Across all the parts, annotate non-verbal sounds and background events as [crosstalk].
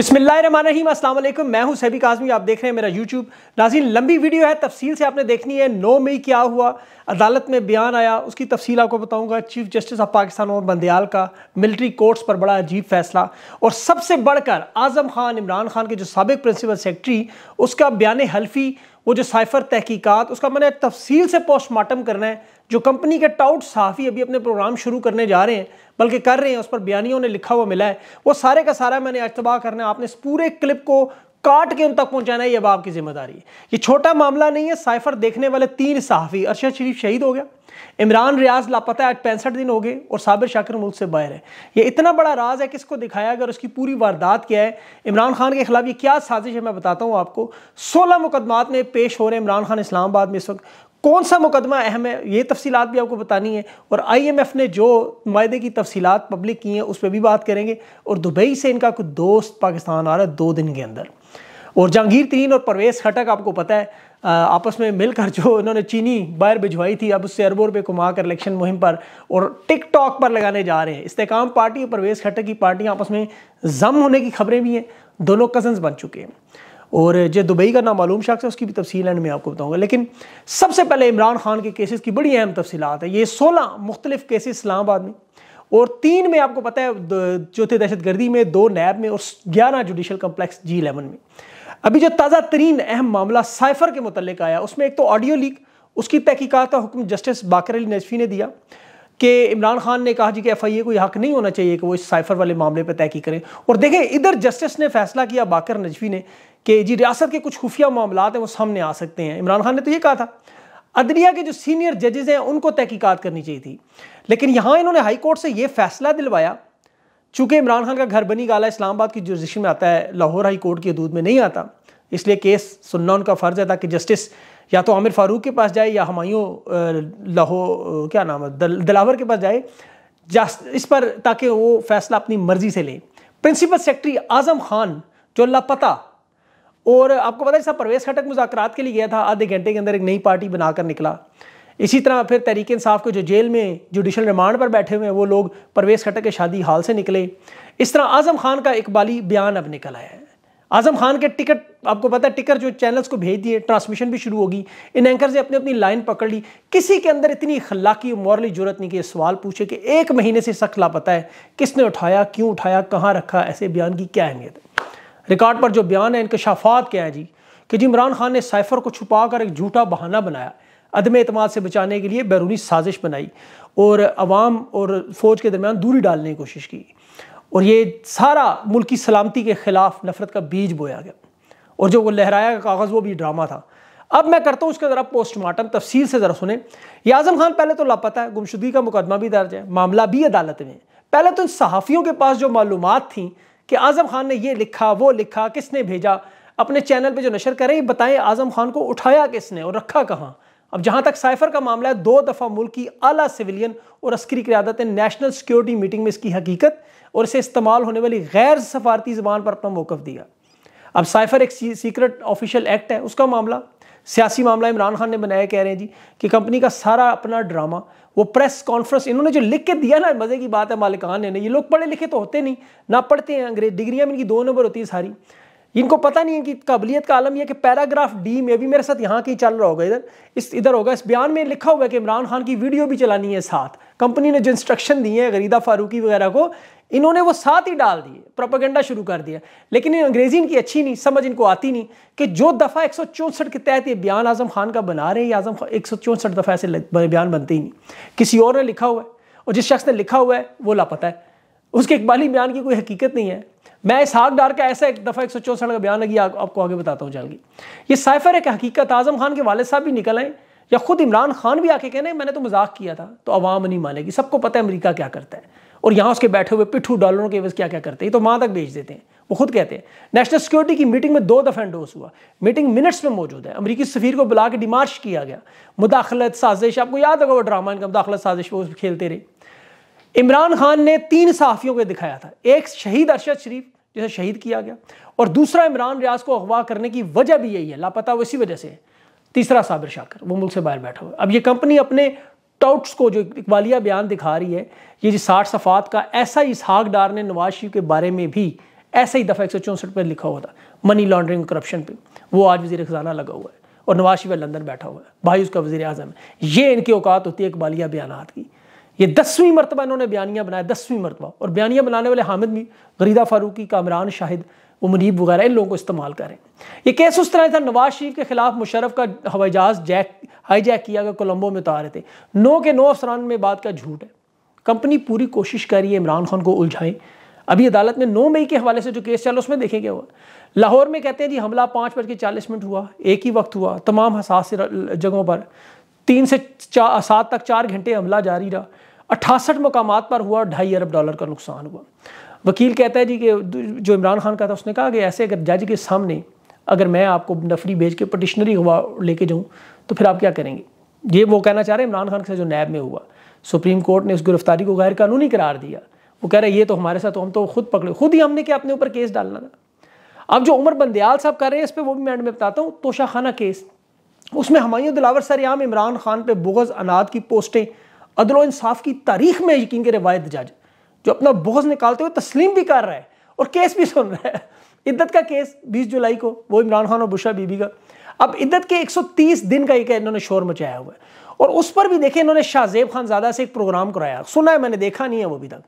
बिस्मिल्लाम मैं हूं सैबी काजमी आप देख रहे हैं मेरा यूट्यूब नाजीन लंबी वीडियो है तफसील से आपने देखनी है नौ मई क्या हुआ अदालत में बयान आया उसकी तफसील आपको बताऊंगा चीफ जस्टिस ऑफ पाकिस्तान और बंदयाल का मिलिट्री कोर्ट्स पर बड़ा अजीब फैसला और सबसे बढ़कर आजम खान इमरान खान के जो सबक प्रिंसिपल सेक्रेटरी उसका बयान हल्फी वो जो साइफर तहकीकात उसका मैंने तफसील से पोस्टमार्टम करना है जो कंपनी के टाउट साफ़ी अभी अपने प्रोग्राम शुरू करने जा रहे हैं बल्कि कर रहे हैं उस पर बयानियों ने लिखा हुआ मिला है वो सारे का सारा मैंने अजतबा करना है आपने इस पूरे क्लिप को काट के उन तक पहुंचाना है यह अब आपकी जिम्मेदारी है ये छोटा मामला नहीं है साइफर देखने वाले तीन सहाफ़ी अरशद शरीफ शहीद हो गया इमरान रियाज लापता आज पैंसठ दिन हो गए और साबिर शाकिर मुल्क से बाहर है ये इतना बड़ा राज है कि इसको दिखाया गया और उसकी पूरी वारदात क्या है इमरान खान के खिलाफ ये क्या साजिश है मैं बताता हूँ आपको सोलह मुकदमात में पेश हो रहे हैं इमरान खान इस्लामाबाद में इस वक्त कौन सा मुकदमा अहम है ये तफसीत भी आपको बतानी है और आई एम एफ़ ने जो माहे की तफसीत पब्लिक की हैं उस पर भी बात करेंगे और दुबई से इनका कोई दोस्त पाकिस्तान आ रहा है दो दिन के अंदर और जहांगीर तरीन और परवेज़ खटक आपको पता है आपस में मिलकर जो इन्होंने चीनी बाहर भिजवाई थी अब उससे अरबों रुपये कमा कर इलेक्शन मुहिम पर और टिकटॉक पर लगाने जा रहे हैं इस्तेकाम पार्टी और परवेज़ खटक की पार्टियाँ आपस में जम होने की खबरें भी हैं दोनों कजन्स बन चुके हैं और जो दुबई का नाम मालूम शख्स है उसकी भी तफसील एंड में आपको बताऊँगा लेकिन सबसे पहले इमरान खान के केसेस की बड़ी अहम तफसीत है ये सोलह मुख्तलिफ केसेस इस्लामाबाद में और तीन में आपको पता है चौथे दहशतगर्दी दहशत गर्दी में दो नैब में और ग्यारह जुडिशल कम्प्लेक्स जी इलेवन में अभी जो ताज़ा तरीन अहम मामला साइफर के मतलब आया उसमें एक तो ऑडियो लीक उसकी तहकीकत का हुक्म जस्टिस बाकर अली नजफी ने दिया कि इमरान खान ने कहा जी कि एफ आई ए को यह हक नहीं होना चाहिए कि वो इस साइफर वाले मामले पर तहकीक करें और देखें इधर जस्टिस ने फैसला किया बाकर नजफी ने कि जी रियासत के कुछ खुफिया मामला हैं वो सामने आ सकते हैं इमरान खान ने तो ये कहा था अदलिया के जो सीनियर जजेज़ हैं उनको तहकीकत करनी चाहिए थी लेकिन यहाँ इन्होंने हाई कोर्ट से ये फैसला दिलवाया चूंकि इमरान खान का घर बनी गाला इस्लामाबाद की जुडिशन में आता है लाहौर हाई कोर्ट की हदूद में नहीं आता इसलिए केस सुनना उनका फ़र्ज़ है ताकि जस्टिस या तो आमिर फारूक के पास जाए या हमायों लाहौर क्या नाम है दल, दलावर के पास जाए इस पर ताकि वो फैसला अपनी मर्ज़ी से लें प्रिंसिपल सेक्रेटरी आज़म खान जो लापता और आपको पता है साहब परवेज़ खटक मुजाकर के लिए गया था आधे घंटे के अंदर एक नई पार्टी बनाकर निकला इसी तरह फिर तहरीक इंसाफ के जो जेल में जुडिशल रिमांड पर बैठे हुए हैं वो लोग परवेज़ खट्टर के शादी हाल से निकले इस तरह आज़म खान का इकबाली बयान अब निकल आया है आज़म खान के टिकट आपको पता है टिकट जो चैनल्स को भेज दिए ट्रांसमिशन भी शुरू होगी इन एंकर ने अपनी अपनी लाइन पकड़ ली किसी के अंदर इतनी खलाकी मॉरली जरूरत नहीं कि सवाल पूछे कि एक महीने से सख्त लापता है किसने उठाया क्यों उठाया कहाँ रखा ऐसे बयान की क्या अहमियत है रिकॉर्ड पर जो बयान है इनकशाफात क्या है जी कि जी इमरान खान ने साइफर को छुपा कर एक झूठा बहाना बनाया अदम अतमाद से बचाने के लिए बैरूनी साजिश बनाई और आवाम और फ़ौज के दरमियान दूरी डालने की कोशिश की और ये सारा मुल्क की सलामती के ख़िलाफ़ नफ़रत का बीज बोया गया और जो वो लहराया का कागज़ वो भी ड्रामा था अब मैं करता हूँ उसका ज़रा पोस्टमार्टम तफसील से ज़रा सुने ये आज़म खान पहले तो लापता है गुमशुदगी का मुकदमा भी दर्ज है मामला भी अदालत में पहले तो इन सहाफ़ियों के पास जो मालूम थी कि आज़म खान ने ये लिखा वो लिखा किसने भेजा अपने चैनल पर जो नशर करें बताएं आज़म खान को उठाया किसने और रखा कहाँ अब जहां तक साइफर का मामला है दो दफा मुल्क की अला सिविलियन और अस्करी क्यादत ने नेशनल सिक्योरिटी मीटिंग में इसकी हकीकत और इसे इस्तेमाल होने वाली गैर सफारती जबान पर अपना मौकफ दिया अब साइफर एक सीक्रेट ऑफिशियल एक्ट है उसका मामला सियासी मामला इमरान खान ने बनाया कह रहे हैं जी कि कंपनी का सारा अपना ड्रामा वो प्रेस कॉन्फ्रेंस इन्होंने जो लिख के दिया ना मज़े की बात है मालिकान ने ये लोग पढ़े लिखे तो होते नहीं ना पढ़ते हैं अंग्रेज डिग्रियाँ इनकी दो नंबर होती है सारी इनको पता नहीं है कि काबिलियत का आलम यह कि पैराग्राफ डी में भी मेरे साथ यहाँ की चल रहा होगा इधर इस इधर होगा इस बयान में लिखा हुआ है कि इमरान खान की वीडियो भी चलानी है साथ कंपनी ने जो इंस्ट्रक्शन दिए हैं गरीदा फारूकी वगैरह को इन्होंने वो साथ ही डाल दिए प्रोपागेंडा शुरू कर दिया लेकिन इन अंग्रेजी इनकी अच्छी नहीं समझ इनको आती नहीं कि जो दफ़ा एक के तहत ये बयान आजम खान का बना रहे हैं आजम एक दफ़ा ऐसे बयान बनते ही नहीं किसी और ने लिखा हुआ है और जिस शख्स ने लिखा हुआ है वो लापता है उसके इकबाली बयान की कोई हकीकत नहीं है मैं इस हाक डार का ऐसा एक दफ़ा एक सौ चौसठ का बयान लगी आप, आपको आगे बताता हूँ जल्दी ये साइफर एक हकीकत आजम खान के वाले साहब भी निकल आए या खुद इमरान खान भी आके कहने मैंने तो मजाक किया था तो अवाम नहीं मानेगी सबको पता है अमरीका क्या करता है और यहाँ उसके बैठे हुए पिट्ठू डॉलरों के वजह क्या क्या करते हैं तो वहाँ तक भेज देते हैं वो खुद कहते हैं नेशनल सिक्योरिटी की मीटिंग में दो दफ़ा एंडोस हुआ मीटिंग मिनट्स में मौजूद है अमरीकी सफीर को बुला के डिमार्च किया गया मुदाखलत साजिश आपको याद होगा वो ड्रामा इनका मुदाखलत साजिश वो खेलते रहे इमरान खान ने तीन सहाफ़ियों को दिखाया था एक शहीद अरशद शरीफ जिसे शहीद किया गया और दूसरा इमरान रियाज को अगवा करने की वजह भी यही है लापता वो इसी वजह से है तीसरा साबिर शाकर वो मुल्क से बाहर बैठा हुआ अब ये कंपनी अपने टाउट्स को जो इकबालिया बयान दिखा रही है ये जी साठ सफ़ात का ऐसा ही इसहाक डार ने नवाज शरीफ के बारे में भी ऐसा ही दफ़ा एक सौ चौंसठ पर लिखा हुआ था मनी लॉन्ड्रिंग करप्शन पर वो आज वजी ख़जाना लगा हुआ है और नवाज शरीफ लंदन बैठा हुआ है भाई उसका वजी अजम है ये इनकी औकात होती है इकबालिया बयान की ये दसवीं मरतबा इन्होंने बयानियाँ बनाया दसवीं मरतबा और बयानियाँ बनाने वाले हामिद भी गरीदा फारूकी कामरान शाहिद उमरीब वगैरह इन लोगों को इस्तेमाल करें ये केस उस तरह था नवाज शरीफ के खिलाफ मुशरफ का हवाई जहाज़ जैक हाई जैक किया गया कोलंबो में उतारे थे नौ के नौ अफसरान में बात का झूठ है कंपनी पूरी कोशिश कर रही है इमरान खान को उलझाएं अभी अदालत में नौ मई के हवाले से जो केस चला उसमें देखें क्या हुआ लाहौर में कहते हैं जी हमला पाँच बज के चालीस मिनट हुआ एक ही वक्त हुआ तमाम हसास जगहों पर तीन से सात तक चार घंटे हमला जारी रहा अट्ठासठ मकाम पर हुआ ढाई अरब डॉलर का नुकसान हुआ वकील कहता है जी कि जो इमरान खान का था उसने कहा कि ऐसे अगर जज के सामने अगर मैं आपको नफरी भेज के पटिशनरी हुआ लेके जाऊँ तो फिर आप क्या करेंगे ये वो कहना चाह रहे हैं इमरान खान के साथ जो नैब में हुआ सुप्रीम कोर्ट ने उस गिरफ्तारी को गैर कानूनी करार दिया वो कह रहे हैं ये तो हमारे साथ तो हम तो खुद पकड़े खुद ही हमने क्या अपने ऊपर केस डालना था अब जो उमर बंदयाल साहब कर रहे हैं इस पर वो भी मैं एंड में बताता हूँ तोशाखाना केस उसमें हमायूं दिलावर सरयाम इमरान खान पे बुगज़ अनाद की पोस्टें अदल इंसाफ की तारीख में यकीन के रिवायत जज जो अपना बोझ निकालते हुए तस्लीम भी कर रहा है और केस भी सुन रहा है इद्दत का केस 20 जुलाई को वो इमरान खान और बुशा बीबी का अब इद्दत के 130 दिन का एक इन्होंने शोर मचाया हुआ है और उस पर भी देखे इन्होंने शाहजेब खान ज़्यादा से एक प्रोग्राम कराया सुना है मैंने देखा नहीं है वो अभी तक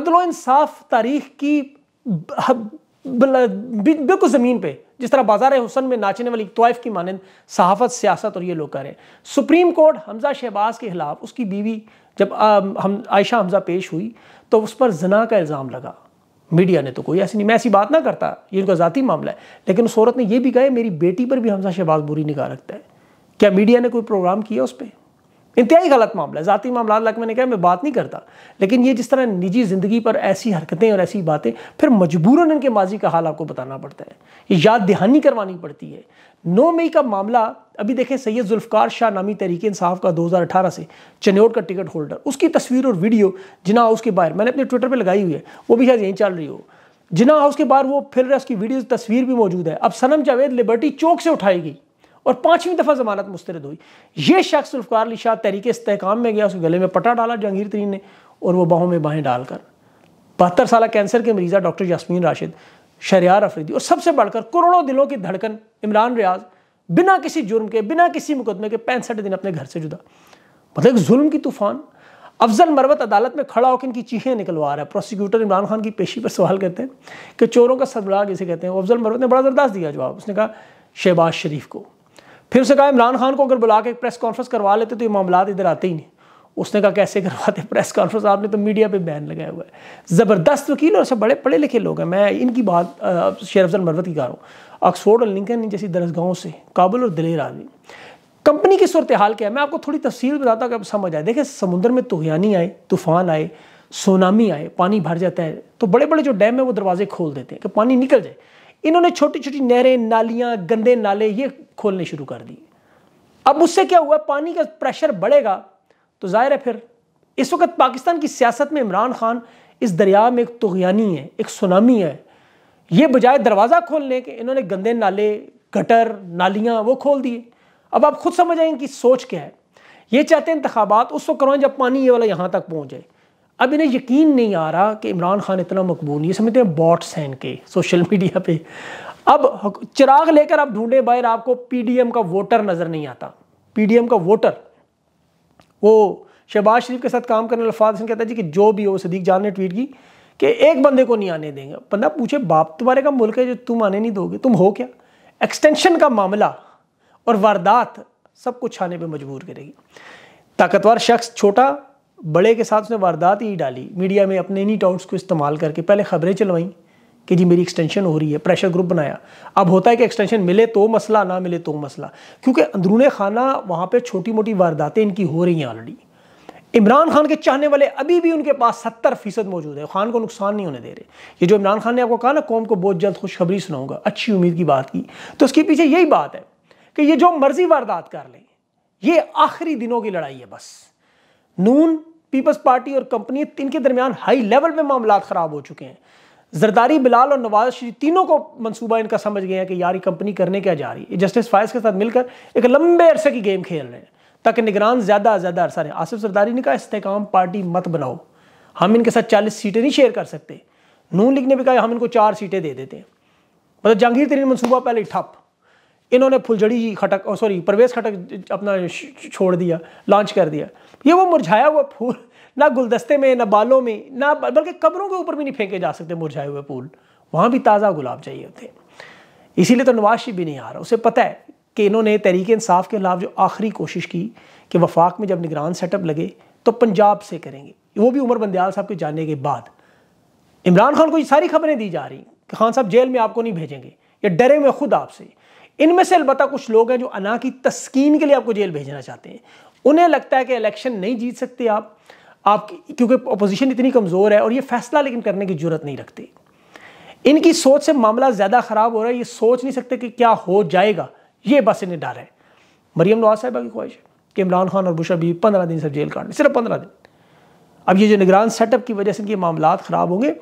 अदल इंसाफ तारीख की बिल्कुल ज़मीन पे जिस तरह बाजार हुसन में नाचने वाली तोयफ की मानंद सहाफत सियासत और ये लोग करें सुप्रीम कोर्ट हमजा शहबाज के खिलाफ उसकी बीवी जब आ, हम आयशा हमजा पेश हुई तो उस पर जना का इल्ज़ाम लगा मीडिया ने तो कोई ऐसी नहीं मैं ऐसी बात ना करता ये उनका ज़ाती मामला है लेकिन उस औरत ने यह भी कहा मेरी बेटी पर भी हमजा शहबाज बुरी निगाह रखता है क्या मीडिया ने कोई प्रोग्राम किया उस पर इंतहाई गलत मामला है ज़ाती मामला लाख मैंने कहा मैं बात नहीं करता लेकिन ये जिस तरह निजी ज़िंदगी पर ऐसी हरकतें और ऐसी बातें फिर मजबूरन इनके माजी का हाल आपको बताना पड़ता है ये याद दहानी करवानी पड़ती है नौ मई का मामला अभी देखें सैयद जुल्फकार शाह नामी तरीके इंसाफ का 2018 से चन्योट का टिकट होल्डर उसकी तस्वीर और वीडियो जिना हाउस के बाहर मैंने अपने ट्विटर पर लगाई हुई है वो भी शायद यहीं चल रही हो जिना हाउस के बाहर वो फिर रहा उसकी वीडियो तस्वीर भी मौजूद है अब सनम जावेद लिबर्टी चौक से उठाई गई और पांचवीं दफ़ा जमानत मुस्तरद हुई यह शख्स उल्फकार अली शाह तरीके इस्तेकाम में गया उसके गले में पटा डाला जहांगीर तरीन ने और वह बाहों में बाहें डालकर बहत्तर साल कैंसर के मरीज़ा डॉक्टर यासमीन राशिद शरियार अफरीदी और सबसे बढ़कर करोड़ों दिलों की धड़कन इमरान रियाज बिना किसी जुर्म के बिना किसी मुकदमे के पैंसठ दिन अपने घर से जुदा मतलब जुल्म की तूफान अफजल मरवत अदालत में खड़ा होकर इनकी चीखें निकलवा रहा है प्रोसिक्यूटर इमरान खान की पेशी पर सवाल करते हैं कि चोरों का सरबराह किसे कहते हैं अफजल मरवत ने बड़ा जरदास्त दिया जवाब उसने कहा शहबाज शरीफ को फिर उसने कहा इमरान खान को अगर बुला के प्रेस कॉन्फ्रेंस करवा लेते तो ये मामला इधर आते ही नहीं उसने कहा कैसे करवाते प्रेस कॉन्फ्रेंस आपने तो मीडिया पे बैन लगाया हुआ है ज़बरदस्त वकील और सब बड़े पढ़े लिखे लोग हैं मैं इनकी बात शेर अफजल मरवत की कह रहा हूँ ऑक्सफोर्ड और लिंकन जैसी दरसगाहों से काबुल और दिलेर आदमी कंपनी की सूरत हाल क्या है मैं आपको थोड़ी तफसील बताता कि समझ आए देखिए समुद्र में तोहयानी आए तूफान आए सोनामी आए पानी भर जाता है तो बड़े बड़े जो डैम है वो दरवाजे खोल देते हैं कि पानी निकल जाए इन्होंने छोटी छोटी नहरें नालियाँ गंदे नाले ये खोलने शुरू कर दिए अब उससे क्या हुआ पानी का प्रेशर बढ़ेगा तो जाहिर है फिर इस वक्त पाकिस्तान की सियासत में इमरान खान इस दरिया में एक तुगयानी है एक सुनामी है ये बजाय दरवाज़ा खोलने के इन्होंने गंदे नाले गटर नालियाँ वो खोल दिए अब आप खुद समझ आए इनकी सोच क्या है ये चाहते हैं इंतबात उस वक्त करवाएं जब पानी ये वाला यहाँ तक पहुँच जाए अब इन्हें यकीन नहीं आ रहा कि इमरान खान इतना मकबूल ये समझते हैं बॉट्स हैं इनके सोशल मीडिया पे अब चिराग लेकर आप ढूंढे बाहर आपको पीडीएम का वोटर नज़र नहीं आता पीडीएम का वोटर वो शहबाज शरीफ के साथ काम करने अल्फाज हसन कहता है जी कि जो भी हो सदीक जान ने ट्वीट की कि एक बंदे को नहीं आने देंगे बंदा पूछे बाप तुम्हारे का मुल्क है जो तुम आने नहीं दोगे तुम हो क्या एक्सटेंशन का मामला और वारदात सब कुछ आने पर मजबूर करेगी ताकतवर शख्स छोटा बड़े के साथ उसने वारदात ही डाली मीडिया में अपने इन्हीं टाउट्स को इस्तेमाल करके पहले खबरें चलवाईं कि जी मेरी एक्सटेंशन हो रही है प्रेशर ग्रुप बनाया अब होता है कि एक्सटेंशन मिले तो मसला ना मिले तो मसला क्योंकि अंदरून खाना वहाँ पर छोटी मोटी वारदातें इनकी हो रही हैं ऑलरेडी इमरान खान के चाहने वाले अभी भी उनके पास सत्तर फीसद मौजूद है खान को नुकसान नहीं होने दे रहे ये जो इमरान खान ने आपको कहा ना कौम को बहुत जल्द खुशखबरी सुनाऊंगा अच्छी उम्मीद की बात की तो उसके पीछे यही बात है कि ये जो मर्जी वारदात कर लें ये आखिरी दिनों की लड़ाई है बस नून पीपल्स पार्टी और कंपनी इनके दरमियान हाई लेवल में मामला ख़राब हो चुके हैं जरदारी बिलाल और नवाज शरीफ तीनों को मंसूबा इनका समझ गया कि यार ये कंपनी करने क्या जा रही है जस्टिस फायज के साथ मिलकर एक लंबे अरसे की गेम खेल रहे हैं ताकि निगरान ज़्यादा ज़्यादा अरसा रहे आसिफ जरदारी ने कहा इस्तेकाम पार्टी मत बनाओ हम इनके साथ चालीस सीटें नहीं शेयर कर सकते नून लीग ने भी कहा हम इनको चार सीटें दे देते हैं मतलब जहांगीर तरीन मनसूबा पहले ठप इन्होंने फुलझड़ी खटक सॉरी प्रवेश खटक अपना छोड़ दिया लॉन्च कर दिया ये वो मुरझाया हुआ फूल ना गुलदस्ते में ना बालों में ना बल्कि कब्रों के ऊपर भी नहीं फेंके जा सकते मुरझाए हुए फूल वहाँ भी ताज़ा गुलाब चाहिए होते इसीलिए तो नवाज भी नहीं आ रहा उसे पता है कि इन्होंने तहरीक इंसाफ के खिलाफ जो आखिरी कोशिश की कि वफाक में जब निगरान सेटअप लगे तो पंजाब से करेंगे वो भी उमर बंदयाल साहब के जाने के बाद इमरान खान को ये सारी खबरें दी जा रही कि खान साहब जेल में आपको नहीं भेजेंगे या डरे हुए खुद आपसे इनमें से अलबत् कुछ लोग हैं जो अना की तस्कीन के लिए आपको जेल भेजना चाहते हैं उन्हें लगता है कि इलेक्शन नहीं जीत सकते आप आप क्योंकि अपोजिशन इतनी कमज़ोर है और ये फैसला लेकिन करने की जरूरत नहीं रखती इनकी सोच से मामला ज़्यादा ख़राब हो रहा है ये सोच नहीं सकते कि क्या हो जाएगा ये बस इन्हें डर है मरियम नवाज साहबा की ख्वाहिश है कि इमरान खान और बुशा भी पंद्रह दिन से जेल काटने सिर्फ पंद्रह दिन अब ये जो निगरान सेटअप की वजह से इनके मामला ख़राब होंगे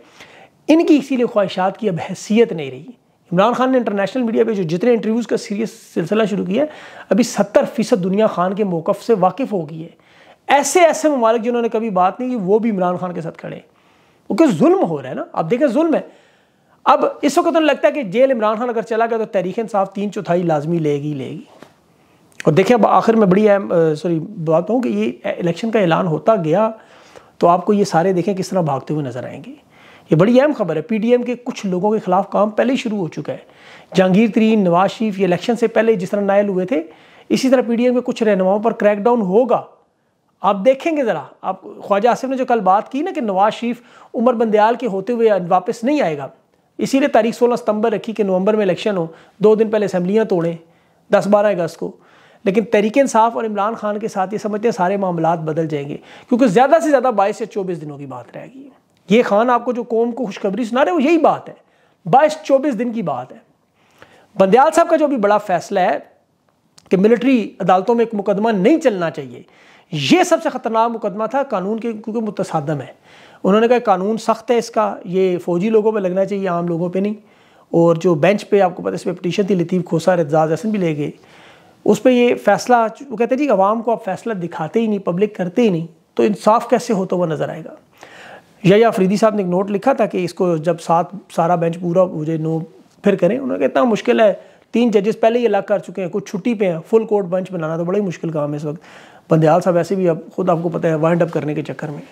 इनकी इसीलिए ख्वाहिशात की अब हैसियत नहीं रही इमरान खान ने इंटरनेशनल मीडिया पे जो जितने इंटरव्यूज़ का सीरियस सिलसिला शुरू किया है अभी सत्तर फ़ीसद दुनिया खान के मौक़ से वाकिफ़ हो गई है ऐसे ऐसे ममालिक जिन्होंने कभी बात नहीं की वो भी इमरान खान के साथ खड़े वो क्योंकि जुल्म हो रहा है ना आप देखें जुल्म है अब इस वक्त तो लगता है कि जेल इमरान खान अगर चला गया तो तहरीक इंसाफ तीन चौथाई लाजमी लेगी लेगी और देखिए अब आखिर में बड़ी अहम सॉरी बात हूँ कि ये इलेक्शन का ऐलान होता गया तो आपको ये सारे देखें किस तरह भागते हुए नजर आएंगे ये बड़ी अहम खबर है पीडीएम के कुछ लोगों के खिलाफ काम पहले ही शुरू हो चुका है जहांगीर तरीन नवाज शरीफ ये इलेक्शन से पहले जिस तरह नायल हुए थे इसी तरह पीडीएम के कुछ रहनुमाओं पर क्रैकडाउन होगा आप देखेंगे ज़रा आप ख्वाजा आसिफ ने जो कल बात की ना कि नवाज शरीफ उमर बंदयाल के होते हुए वापस नहीं आएगा इसीलिए तारीख सोलह सितंबर रखी कि नवंबर में इलेक्शन हो दो दिन पहले असम्बलियाँ तोड़ें दस बारह अगस्त को लेकिन तरीके इंसाफ और इमरान खान के साथ ये समझते हैं सारे मामला बदल जाएंगे क्योंकि ज़्यादा से ज़्यादा बाईस से चौबीस दिनों की बात रहेगी ये खान आपको जो कौम को खुशखबरी सुना रहे हो यही बात है बाईस चौबीस दिन की बात है बंदयाल साहब का जो भी बड़ा फैसला है कि मिलिट्री अदालतों में एक मुकदमा नहीं चलना चाहिए यह सबसे ख़तरनाक मुकदमा था कानून के क्योंकि मुतसादम है उन्होंने कहा कानून सख्त है इसका ये फ़ौजी लोगों पर लगना चाहिए आम लोगों पर नहीं और जो बेंच पे आपको पता इस पर पटिशन थी लतीफ़ खोसा रजाज हसन भी ले गए उस पर ये फैसला वो कहते हैं जी आवाम को आप फैसला दिखाते ही नहीं पब्लिक करते ही नहीं तो इंसाफ कैसे होता हुआ नज़र आएगा या अफरीदी साहब ने एक नोट लिखा था कि इसको जब सात सारा बेंच पूरा हो जाए नो फिर करें उन्होंने कहा इतना मुश्किल है तीन जजेस पहले ही अलग कर चुके हैं कुछ छुट्टी पे हैं फुल कोर्ट बेंच बनाना तो बड़ा ही मुश्किल काम है इस वक्त बंदयाल साहब ऐसे भी अब खुद आपको पता है वाइंड अप करने के चक्कर में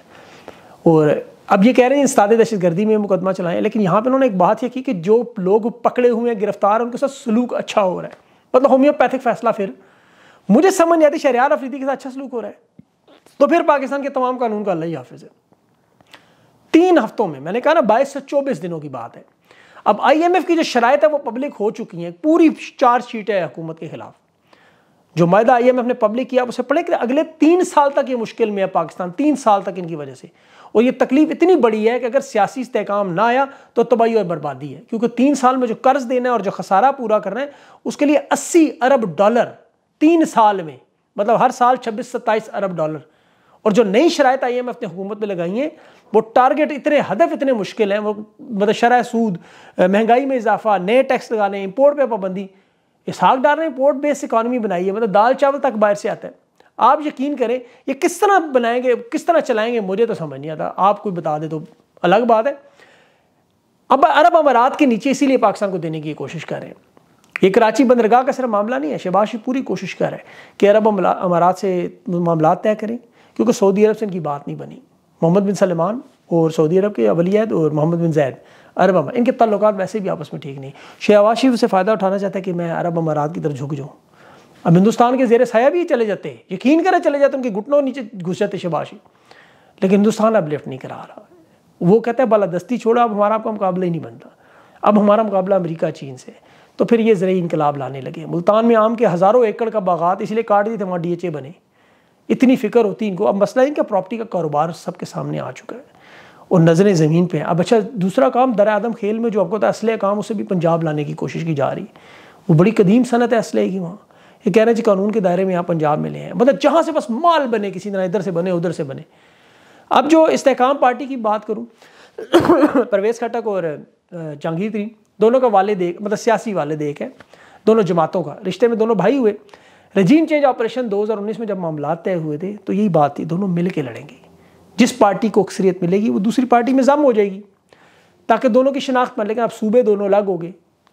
और अब ये कह रहे हैं इस्ताद दहशतगर्दी में मुकदमा चलाएं लेकिन यहाँ पर उन्होंने एक बात यह की कि जो लोग पकड़े हुए हैं गिरफ्तार उनके साथ सलूक अच्छा हो रहा है मतलब होम्योपैथिक फैसला फिर मुझे समझ नहीं आती शरियार अफरीदी के साथ अच्छा सलूक हो रहा है तो फिर पाकिस्तान के तमाम कानून का अल्लाह ही हाफिज़ है तीन हफ्तों में मैंने कहा ना बाईस से चौबीस दिनों की बात है अब आईएमएफ की जो शराय है वो पब्लिक हो चुकी है पूरी चार्जशीट है हकूमत के खिलाफ जो माहा आई एम एफ ने पब्लिक किया उसे पढ़े कि अगले तीन साल तक ये मुश्किल में है पाकिस्तान तीन साल तक इनकी वजह से और ये तकलीफ इतनी बड़ी है कि अगर सियासी इस्तेकाम ना आया तो तबाही और बर्बादी है क्योंकि तीन साल में जो कर्ज देना है और जो खसारा पूरा करना है उसके लिए अस्सी अरब डॉलर तीन साल में मतलब हर साल छब्बीस सत्ताईस अरब डॉलर और जो नई शरात आई एम एफ ने हुकूमत में लगाई हैं वो टारगेट इतने हदफ इतने मुश्किल हैं वो मतलब शराय सूद महंगाई में इजाफा नए टैक्स लगाने इम्पोर्ट पर पाबंदी इस हाक डाल रहे हैं इम्पोर्ट बेस्ड इकानमी बनाई है मतलब दाल चावल तक बाहर से आता है आप यकीन करें ये किस तरह बनाएंगे किस तरह चलाएंगे मुझे तो समझ नहीं आता आप कोई बता दे तो अलग बात है अब अरब अमारात के नीचे इसीलिए पाकिस्तान को देने की कोशिश कर रहे हैं ये कराची बंदरगाह का सिर्फ मामला नहीं है शबाशी पूरी कोशिश कर रहा है कि अरब अमारात से मामला तय करें क्योंकि सऊदी अरब से इनकी बात नहीं बनी मोहम्मद बिन सलमान और सऊदी अरब के अवलियत और मोहम्मद बिन जैद अरब अमर इनके तल्लक वैसे भी आपस में ठीक नहीं शहबाज उसे से फ़ायदा उठाना चाहता है कि मैं अरब अमारात की तरफ झुक जाऊँ अब हिंदुस्तान के जेर साया भी चले जाते यकीन करें चले जाते उनके घुटनों नीचे घुस जाते शबाशी लेकिन हिंदुस्तान अब लिफ्ट नहीं करा रहा वो कहते हैं बालादस्ती छोड़ो अब हमारा आपका मुकाबला ही नहीं बनता अब हमारा मुकाबला अमेरिका चीन से तो फिर ये ज़रिए इनकलाब लाने लगे मुल्तान में आम के हज़ारों एकड़ का बागात इसलिए काट दिए थे वहाँ डी एच ए बने इतनी फिक्र होती इनको अब मसला इनका प्रॉपर्टी का कारोबार सबके सामने आ चुका है और नज़रें ज़मीन पे हैं अब अच्छा दूसरा काम दर आदम खेल में जो आपको था असले काम उसे भी पंजाब लाने की कोशिश की जा रही है वो बड़ी कदीम सनत है असले की वहाँ ये कह रहे हैं जी कानून के दायरे में यहाँ पंजाब में ले हैं मतलब जहाँ से बस माल बने किसी तरह इधर से बने उधर से बने अब जो इस्तेकाम पार्टी की बात करूँ [coughs] परवेज़ खटक और जहांगीर तरीन दोनों का वाले देख मतलब सियासी वाले देख है दोनों जमातों का रिश्ते में दोनों भाई हुए रजीम चेंज ऑपरेशन 2019 में जब मामला तय हुए थे तो यही बात थी दोनों मिल के लड़ेंगे जिस पार्टी को अक्सरियत मिलेगी वो दूसरी पार्टी में जम हो जाएगी ताकि दोनों की शनाख्त में लेकिन अब सूबे दोनों अलग हो गए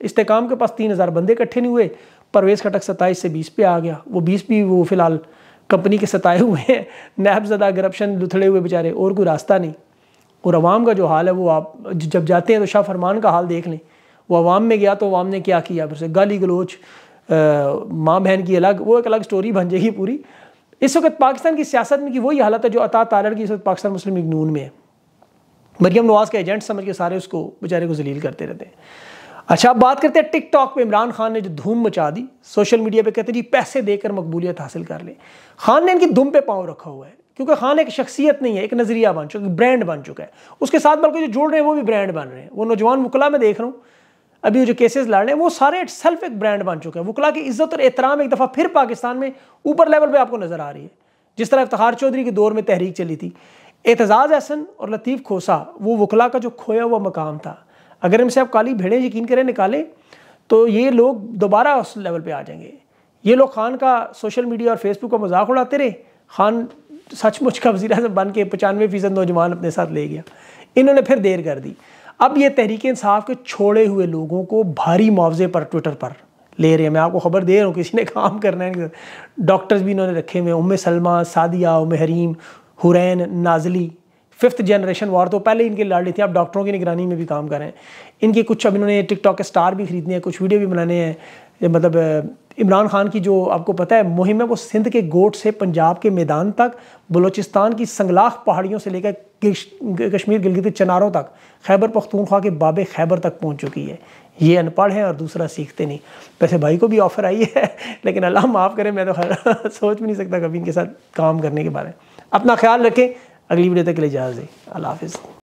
इस्तेकाम के पास तीन हज़ार बंदे इकट्ठे नहीं हुए परवेज़ खटक सत्ताईस से बीस पे आ गया वो बीस भी वो फ़िलहाल कंपनी के सताए हुए हैं नैबजदा करप्शन लुथड़े हुए बेचारे और कोई रास्ता नहीं और आवाम का जो हाल है वो आप जब जाते हैं तो शाह फरमान का हाल देख लें वो आवाम में गया तो आवाम ने क्या किया फिर से गाली गलोच माँ बहन की अलग वो एक अलग स्टोरी बन जाएगी पूरी इस वक्त पाकिस्तान की सियासत में की वही हालत है जो अता तारड़ की इस वक्त पाकिस्तान मुस्लिम लीग नून में है मरियम नवाज के एजेंट समझ के सारे उसको बेचारे को जलील करते रहते हैं अच्छा अब बात करते हैं टिकटॉक पे इमरान खान ने जो धूम मचा दी सोशल मीडिया पे कहते हैं जी पैसे देकर मकबूलियत हासिल कर ले खान ने इनकी धूम पे पाँव रखा हुआ है क्योंकि खान एक शख्सियत नहीं है एक नज़रिया बन चुका ब्रांड बन चुका है उसके साथ बल्कि जो जुड़ रहे हैं वो भी ब्रांड बन रहे हैं वो नौजवान मुकला में देख रहा हूँ अभी जो केसेस लड़ रहे हैं वो सारे इट सेल्फ एक ब्रांड बन चुके हैं वकला की इज्जत और एहतराम एक दफ़ा फिर पाकिस्तान में ऊपर लेवल पर आपको नज़र आ रही है जिस तरह इफ्तार चौधरी के दौर में तहरीक चली थी एतजाज़ अहसन और लतीफ़ खोसा वो वकला का जो खोया हुआ मकाम था अगर इनसे आप काली भेड़ें यकीन करें निकालें तो ये लोग दोबारा उस लेवल पे आ जाएंगे ये लोग खान का सोशल मीडिया और फेसबुक का मजाक उड़ाते रहे खान सचमुच का वजी अजम बन के पचानवे फ़ीसद नौजवान अपने साथ ले गया इन्होंने फिर देर कर दी अब ये तहरीक इंसाफ के छोड़े हुए लोगों को भारी मुआवजे पर ट्विटर पर ले रहे हैं मैं आपको खबर दे रहा हूँ किसी ने काम करना है तो। डॉक्टर्स भी इन्होंने रखे हुए हैं उम सलमा सादिया उम Hareem Hurain Nazli fifth generation war तो पहले इनके ली थी आप डॉक्टरों की निगरानी में भी काम करें इनके कुछ अब इन्होंने टिकटॉक के स्टार भी खरीदने हैं कुछ वीडियो भी बनाने हैं मतलब इमरान खान की जो आपको पता है मुहिम है वो सिंध के गोट से पंजाब के मैदान तक बलूचिस्तान की संगलाख पहाड़ियों से लेकर कश्मीर गिलगित चनारों तक खैबर पख्तूनख्वा के बाबे खैबर तक पहुंच चुकी है ये अनपढ़ हैं और दूसरा सीखते नहीं वैसे भाई को भी ऑफ़र आई है [laughs] लेकिन अल्लाह माफ़ करें मैं तो खैर [laughs] सोच भी नहीं सकता कभी इनके साथ काम करने के बारे में अपना ख्याल रखें अगली वीडियो तक के लिए इजाज़ दें अल्लाह हाफिज़